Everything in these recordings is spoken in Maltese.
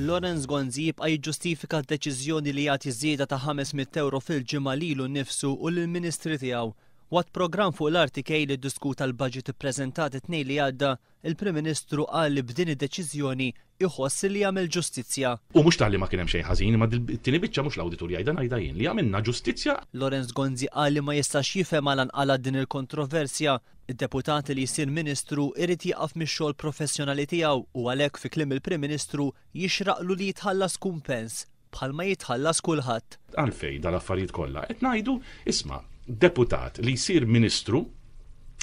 Lorenz Gonzi jibqa jiġġustifika d-deċiżjoni li jagħti żieda ta' 500 euro fil-ġimgħa lilu nnifsu u lill-Ministri tiegħu Wat program fuq l-artikej li diskuta l-budget prezentat it-tnej li għadda, il-Prim Ministru qal li b'din id-deċiżjoni iħoss li jagħmel ġustizzja. U mhux tal ma kien hemm xejn ħażin, ma d-tini biċċa mhux l-awditur jgħidan ngħidha jien li għamilna ġustizzja. Lorenz Gonzi qal li ma jistax jifem għalan għala din il-kontroversja. il deputat li jsir Ministru irriti jaqaf mix-xogħol professjonali tiegħu u għalhekk fi klim il-Prim Ministru jixraqlu li jitħallas kumpens bħalma jitħallas kulħadd. Għalfej dal-affarijiet kollha qed ngħidu isma' deputat li jsir ministru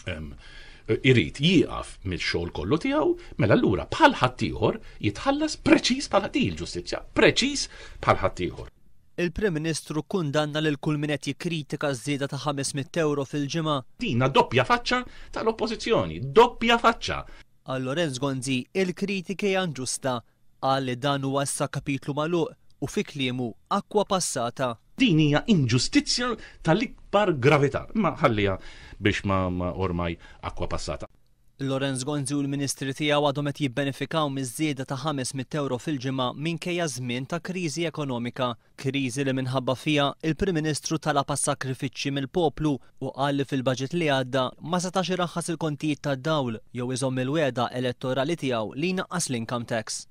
um, irrit jieqaf mill-xogħol kollu tiegħu, mela allura bħal ħaddieħor jitħallas preċiż bħal ħaddieħ il-ġustizzja, preċiż bħal ħaddieħor. Il-Prim Ministru kundanna lil kull min qed jikkritika żieda ta' 500 euro fil-ġimgħa. Dina doppja faċċa tal-Oppożizzjoni, doppja faċċa. Allorenz Gonzi il-kritiki għan ġusta għal dan huwa issa kapitlu magħluq u fi klimu akwa passata. Din hija inġustizzja tal-ikbar gravità, ma ħallija biex ma, ma ormai akwa passata. Lorenz Gonzi u l-Ministri tiegħu għadhom qed jibbenefikaw miż-żieda ta' 500 euro fil-ġimgħa minkejja żmien ta' kriżi ekonomika, kriżi li minħabba fija il-Prim Ministru talaba sakrifiċċji mill-poplu u qal li fil-baġit li għadda ma setax iraħħas il-kontijiet tad-dawl jew iżomm il-weda elettorali tiegħu li jnaqqas l-income tax.